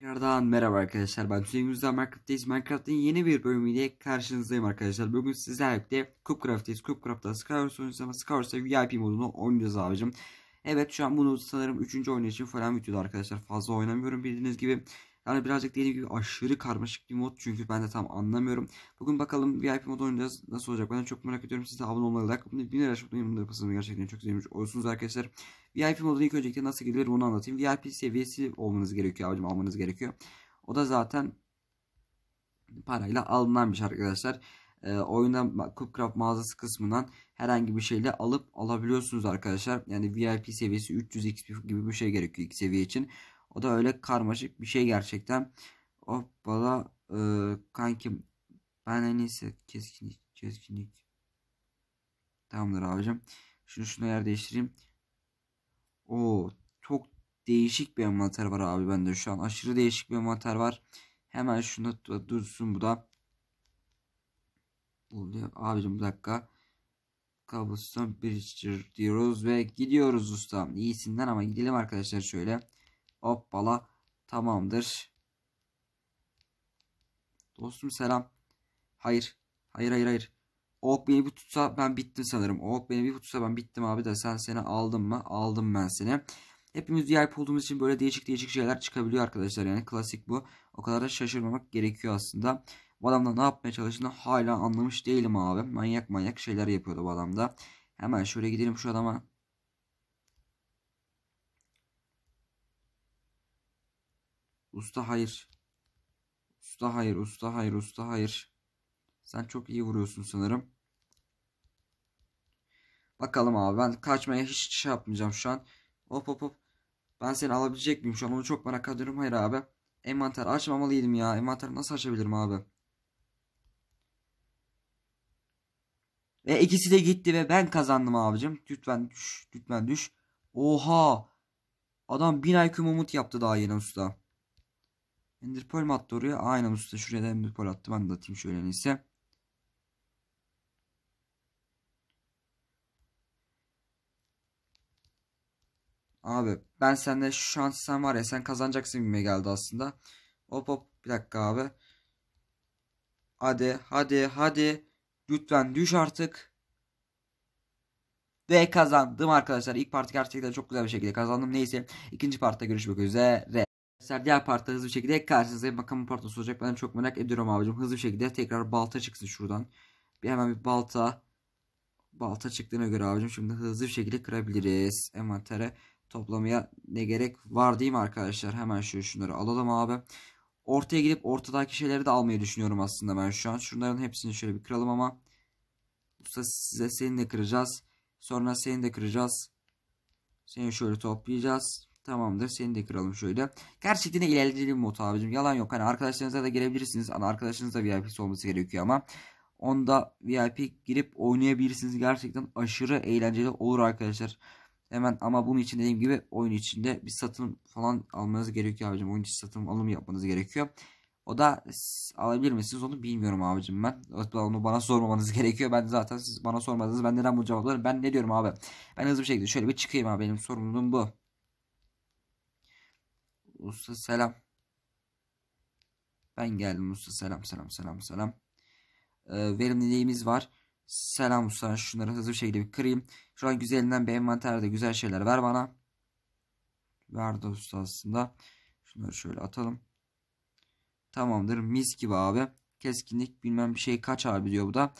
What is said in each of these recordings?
Tekrardan merhaba arkadaşlar ben Hüseyin Güzel Minecraft'teyiz. Minecraft'ın yeni bir bölümüyle karşınızdayım arkadaşlar. Bugün sizlerle birlikte Cupcraft'ta CoopCraft'ta Skywars oynayacağız ama Skywars'ta VIP modunu oynayacağız abicim. Evet şu an bunu sanırım 3. oynayışım falan videoda arkadaşlar. Fazla oynamıyorum bildiğiniz gibi. Yani birazcık dediğim gibi aşırı karmaşık bir mod çünkü ben de tam anlamıyorum. Bugün bakalım VIP mod oynayacağız. Nasıl olacak? Ben çok merak ediyorum. Siz de abone olmayı, like yapmayı, bin lira açıklamayı yapasınız. Gerçekten çok sevmiş olursunuz arkadaşlar. VIP moduna ilk öncelikle nasıl gidilir onu anlatayım. VIP seviyesi olmanız gerekiyor abicim almanız gerekiyor. O da zaten parayla alınanmış arkadaşlar. E, oyundan Cupcraft mağazası kısmından herhangi bir şeyle alıp alabiliyorsunuz arkadaşlar. Yani VIP seviyesi 300 XP gibi bir şey gerekiyor ilk seviye için. O da öyle karmaşık bir şey gerçekten. Hoppala e, kankim ben en iyisi keskinlik keskinlik. Tamamdır abicim. Şunu şunu yer değiştireyim. Oo çok değişik bir envanter var abi bende şu an. Aşırı değişik bir envanter var. Hemen şunu dursun bu da. Oluyor. Abicim bir dakika. Cobblestone Bridger diyoruz ve gidiyoruz usta. İyisinden ama gidelim arkadaşlar şöyle. Hoppala. Tamamdır. Dostum selam. Hayır. Hayır hayır hayır. Ok beni bir tutsa ben bittim sanırım. Ok beni bir tutsa ben bittim abi de sen seni aldım mı? Aldım ben seni. Hepimiz VIP olduğumuz için böyle değişik değişik şeyler çıkabiliyor arkadaşlar. Yani klasik bu. O kadar da şaşırmamak gerekiyor aslında. Bu adamda ne yapmaya çalıştığını hala anlamış değilim abi. Manyak manyak şeyler yapıyordu bu adamda. Hemen şöyle gidelim şu adama. Usta hayır. Usta hayır, usta hayır, usta hayır. Sen çok iyi vuruyorsun sanırım. Bakalım abi ben kaçmaya hiç şey yapmayacağım şu an. Hop hop hop. Ben seni alabilecek miyim şu an onu çok merak ediyorum. Hayır abi. Envanter açmamalıydım ya. Envanter nasıl açabilirim abi? Ve ikisi de gitti ve ben kazandım abicim. Lütfen düş. Lütfen düş. Oha. Adam bin IQ umut yaptı daha yeni usta. Enderpearl mi attı oraya? Aynen usta şuraya da Enderpearl attı. Ben de atayım şöyle neyse. Abi ben sende şu an sen var ya sen kazanacaksın gibime geldi aslında. Hop hop bir dakika abi. Hadi hadi hadi. Lütfen düş artık. Ve kazandım arkadaşlar. İlk parti gerçekten çok güzel bir şekilde kazandım. Neyse ikinci partta görüşmek üzere. Arkadaşlar diğer partta hızlı bir şekilde karşınızdayım. Bakalım portosu olacak. Ben çok merak ediyorum abicim. Hızlı bir şekilde tekrar balta çıksın şuradan. Bir hemen bir balta. Balta çıktığına göre abicim şimdi hızlı bir şekilde kırabiliriz. Envantere toplamaya ne gerek var değil mi arkadaşlar? Hemen şu şunları alalım abi. Ortaya gidip ortadaki şeyleri de almayı düşünüyorum aslında ben şu an. Şunların hepsini şöyle bir kıralım ama. Usta size seni de kıracağız. Sonra seni de kıracağız. Seni şöyle toplayacağız. Tamamdır. Seni de kıralım şöyle. Gerçekten eğlenceli bir mod abicim. Yalan yok. Hani arkadaşlarınıza da girebilirsiniz. Hani arkadaşınız da VIP olması gerekiyor ama. Onda VIP girip oynayabilirsiniz. Gerçekten aşırı eğlenceli olur arkadaşlar. Hemen ama bunun için dediğim gibi oyun içinde bir satın falan almanız gerekiyor abicim. Oyun için satın alım yapmanız gerekiyor. O da alabilir misiniz onu bilmiyorum abicim ben. Onu bana sormamanız gerekiyor. Ben zaten siz bana sormadınız. Ben neden bu cevapları? Ben ne diyorum abi? Ben hızlı bir şekilde şöyle bir çıkayım abi. Benim sorumluluğum bu. Usta selam. Ben geldim usta selam selam selam selam. Ee, verimliliğimiz var. Selam usta şunları hızlı bir şekilde bir kırayım. Şu an güzelinden bir envanterde güzel şeyler ver bana. Verdi usta aslında. Şunları şöyle atalım. Tamamdır mis gibi abi. Keskinlik bilmem bir şey kaç abi diyor bu da.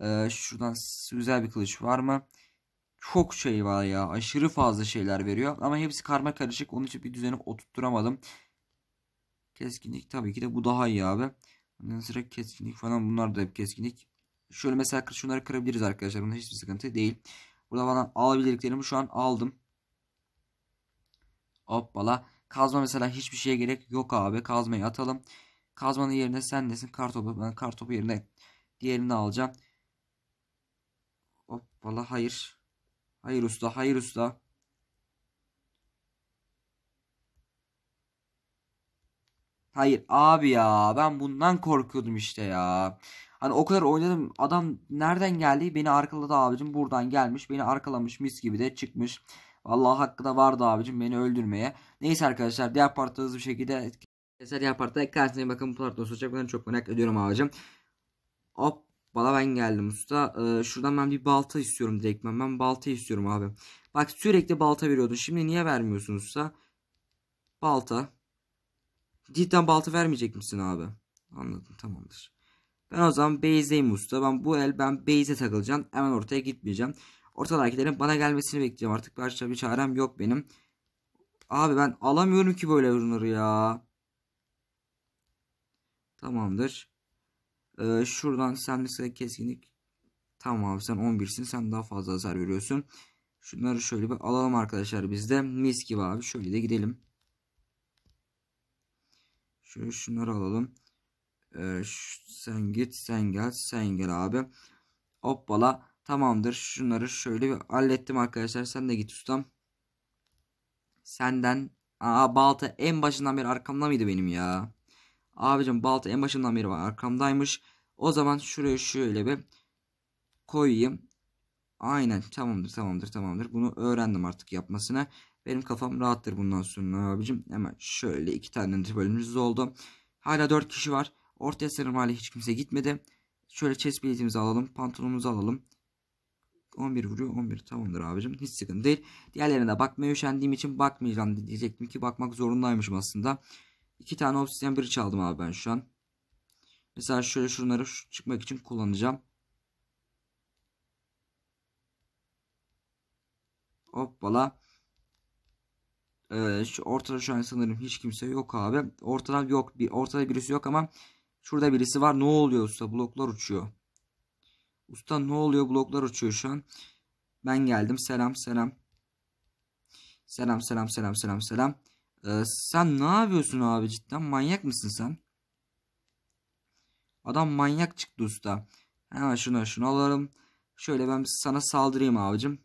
Ee, şuradan güzel bir kılıç var mı? çok şey var ya. Aşırı fazla şeyler veriyor. Ama hepsi karma karışık. Onun için bir düzeni oturtturamadım. Keskinlik tabii ki de bu daha iyi abi. Ondan sonra keskinlik falan bunlar da hep keskinlik. Şöyle mesela şunları kırabiliriz arkadaşlar. Bunda hiçbir sıkıntı değil. Burada falan alabildiklerimi şu an aldım. Hoppala. Kazma mesela hiçbir şeye gerek yok abi. Kazmayı atalım. Kazmanın yerine sen nesin? Kartopu. Ben kartopu yerine diğerini alacağım. Hoppala hayır. Hayır usta, hayır usta. Hayır abi ya ben bundan korkuyordum işte ya. Hani o kadar oynadım adam nereden geldi beni arkaladı abicim buradan gelmiş beni arkalamış mis gibi de çıkmış. Vallahi hakkı da vardı abicim beni öldürmeye. Neyse arkadaşlar diğer partta hızlı bir şekilde diğer partta karşınıza bakın bu partta olacak ben çok merak ediyorum abicim. Hop Bala ben geldim usta. Ee, şuradan ben bir balta istiyorum direkt ben. Ben balta istiyorum abi. Bak sürekli balta veriyordun. Şimdi niye vermiyorsun usta? Balta. Cidden balta vermeyecek misin abi? Anladım tamamdır. Ben o zaman base'deyim usta. Ben bu el ben base'e takılacağım. Hemen ortaya gitmeyeceğim. Ortadakilerin bana gelmesini bekleyeceğim. Artık başka bir çarem yok benim. Abi ben alamıyorum ki böyle ürünleri ya. Tamamdır. Ee, şuradan sen mesela keskinlik tamam abi sen 11'sin sen daha fazla hasar veriyorsun. Şunları şöyle bir alalım arkadaşlar bizde mis gibi abi şöyle de gidelim. Şöyle şunları alalım. Ee, sen git sen gel sen gel abi. Hoppala tamamdır şunları şöyle bir hallettim arkadaşlar sen de git ustam. Senden aa balta en başından beri arkamda mıydı benim ya? Abicim balta en başından beri var arkamdaymış. O zaman şuraya şöyle bir koyayım. Aynen tamamdır tamamdır tamamdır. Bunu öğrendim artık yapmasına. Benim kafam rahattır bundan sonra abicim. Hemen şöyle iki tane bölümümüz oldu. Hala dört kişi var. Ortaya sınırma hali hiç kimse gitmedi. Şöyle chest biletimizi alalım. Pantolonumuzu alalım. 11 vuruyor 11 tamamdır abicim hiç sıkıntı değil. Diğerlerine de bakmaya üşendiğim için bakmayacağım diyecektim ki bakmak zorundaymışım aslında. İki tane obsidian biri çaldım abi ben şu an. Mesela şöyle şunları çıkmak için kullanacağım. Hoppala. Ee, şu ortada şu an sanırım hiç kimse yok abi. Ortada yok. Bir, ortada birisi yok ama şurada birisi var. Ne oluyor usta? Bloklar uçuyor. Usta ne oluyor? Bloklar uçuyor şu an. Ben geldim. Selam selam. Selam selam selam selam selam. Ee, sen ne yapıyorsun abi cidden manyak mısın sen? Adam manyak çıktı usta. Hemen şunu şunu alalım. Şöyle ben sana saldırayım abicim.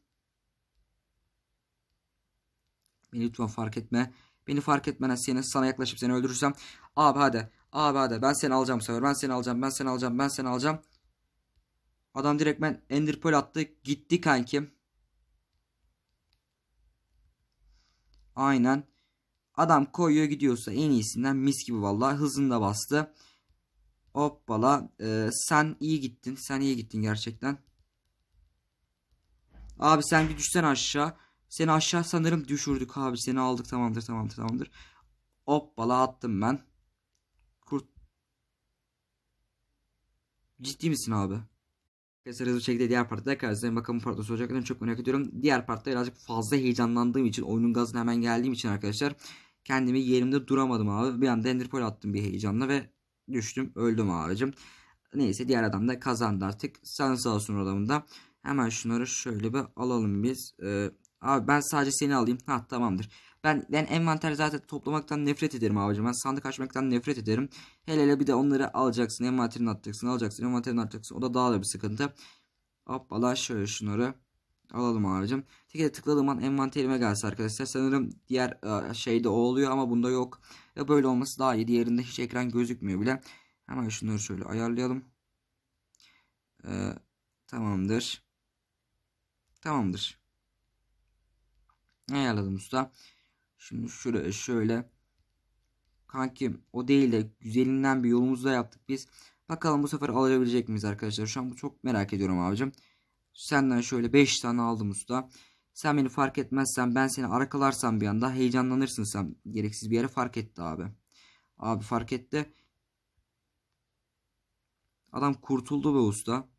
Beni lütfen fark etme. Beni fark etmeden seni sana yaklaşıp seni öldürürsem. Abi hadi. Abi hadi. Ben seni alacağım sefer. Ben seni alacağım. Ben seni alacağım. Ben seni alacağım. Adam direkt ben Ender attı. Gitti kankim. Aynen. Adam koyuyor gidiyorsa en iyisinden mis gibi vallahi hızında bastı. Hoppala ee, sen iyi gittin sen iyi gittin gerçekten. Abi sen bir düşsen aşağı. Seni aşağı sanırım düşürdük abi seni aldık tamamdır tamamdır tamamdır. Hoppala attım ben. Kurt... Ciddi misin abi? Arkadaşlar hızlı şekilde diğer partide karşınızdayım. Bakalım partide partta soracaklarını çok merak ediyorum. Diğer partide birazcık fazla heyecanlandığım için oyunun gazına hemen geldiğim için arkadaşlar Kendimi yerimde duramadım abi. Bir anda enderpol attım bir heyecanla ve düştüm. Öldüm ağacım. Neyse diğer adam da kazandı artık. Sen sağ olsun adamında. Hemen şunları şöyle bir alalım biz. Ee, abi ben sadece seni alayım. Ha tamamdır. Ben, ben envanter zaten toplamaktan nefret ederim abicim. Ben sandık açmaktan nefret ederim. Hele hele bir de onları alacaksın. Envanterini atacaksın. Alacaksın. Envanterini atacaksın. O da daha da bir sıkıntı. Hoppala şöyle şunları. Alalım abicim. Tekrar tıkladığım an envanterime gelse arkadaşlar. Sanırım diğer e, şeyde o oluyor ama bunda yok. böyle olması daha iyi. Diğerinde hiç ekran gözükmüyor bile. Hemen şunları şöyle ayarlayalım. Ee, tamamdır. Tamamdır. Ayarladım usta. Şimdi şuraya şöyle. Kankim o değil de güzelinden bir yolumuzu yaptık biz. Bakalım bu sefer alabilecek miyiz arkadaşlar? Şu an bu çok merak ediyorum abicim. Senden şöyle 5 tane aldım usta. Sen beni fark etmezsen ben seni arakalarsam bir anda heyecanlanırsın sen. Gereksiz bir yere fark etti abi. Abi fark etti. Adam kurtuldu be usta.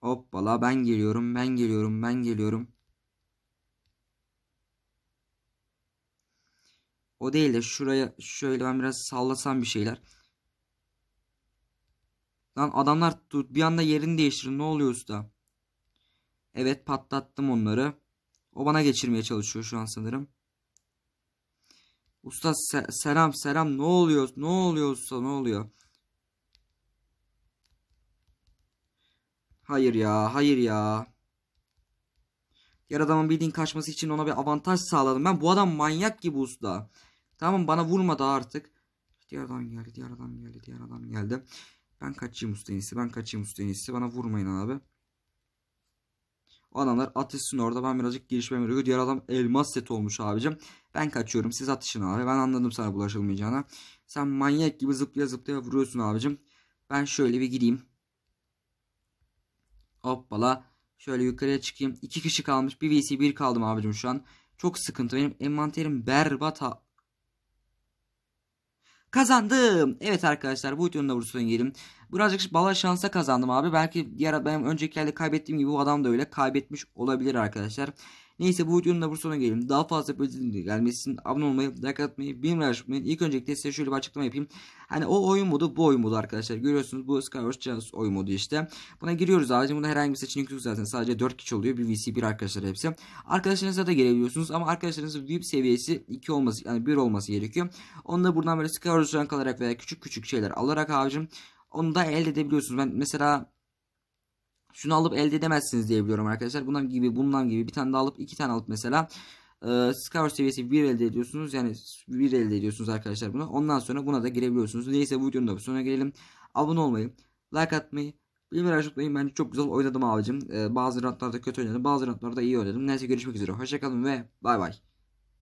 Hoppala ben geliyorum ben geliyorum ben geliyorum. O değil de şuraya şöyle ben biraz sallasam bir şeyler. Lan adamlar tut bir anda yerini değiştirin ne oluyor usta? Evet patlattım onları. O bana geçirmeye çalışıyor şu an sanırım. Usta se selam selam ne oluyor ne oluyor usta ne oluyor? Hayır ya hayır ya. Diğer adamın bildiğin kaçması için ona bir avantaj sağladım. Ben bu adam manyak gibi usta. Tamam bana vurmadı artık. Diğer adam geldi diğer adam geldi diğer adam geldi. Ben kaçayım usta enisi. Ben kaçayım usta enisi. Bana vurmayın abi. O Adamlar atışsın orada. Ben birazcık gelişmem gerekiyor. Diğer adam elmas set olmuş abicim. Ben kaçıyorum. Siz atışın abi. Ben anladım sana bulaşılmayacağına. Sen manyak gibi zıplaya zıplaya vuruyorsun abicim. Ben şöyle bir gideyim. Hoppala. Şöyle yukarıya çıkayım. İki kişi kalmış. Bir VC bir kaldım abicim şu an. Çok sıkıntı. Benim envanterim berbat kazandım. Evet arkadaşlar bu videonun da vursuna gelin. Birazcık bala şansa kazandım abi. Belki diğer benim önceki yerde kaybettiğim gibi bu adam da öyle kaybetmiş olabilir arkadaşlar. Neyse bu videonun da bu sonuna gelelim. Daha fazla böyle gelmesin abone olmayı, like atmayı, bilmeyi unutmayın. İlk öncelikle size şöyle bir açıklama yapayım. Hani o oyun modu bu oyun modu arkadaşlar. Görüyorsunuz bu Sky Wars Giants oyun modu işte. Buna giriyoruz abicim. Bunda herhangi bir seçenek yok zaten. Sadece 4 kişi oluyor. Bir vc bir arkadaşlar hepsi. Arkadaşlarınızla da gelebiliyorsunuz ama arkadaşlarınızın VIP seviyesi 2 olması yani 1 olması gerekiyor. Onu da buradan böyle Sky Giants alarak veya küçük küçük şeyler alarak abicim onu da elde edebiliyorsunuz. Ben mesela şunu alıp elde edemezsiniz diye biliyorum arkadaşlar. Bundan gibi bundan gibi bir tane daha alıp iki tane alıp mesela e, Scour seviyesi 1 elde ediyorsunuz. Yani 1 elde ediyorsunuz arkadaşlar bunu. Ondan sonra buna da girebiliyorsunuz. Neyse bu videonun da sonuna gelelim. Abone olmayı, like atmayı, bilmeyi açıklayın. Bence çok güzel oynadım abicim. E, bazı rantlarda kötü oynadım. Bazı rantlarda iyi oynadım. Neyse görüşmek üzere. Hoşçakalın ve bay bay.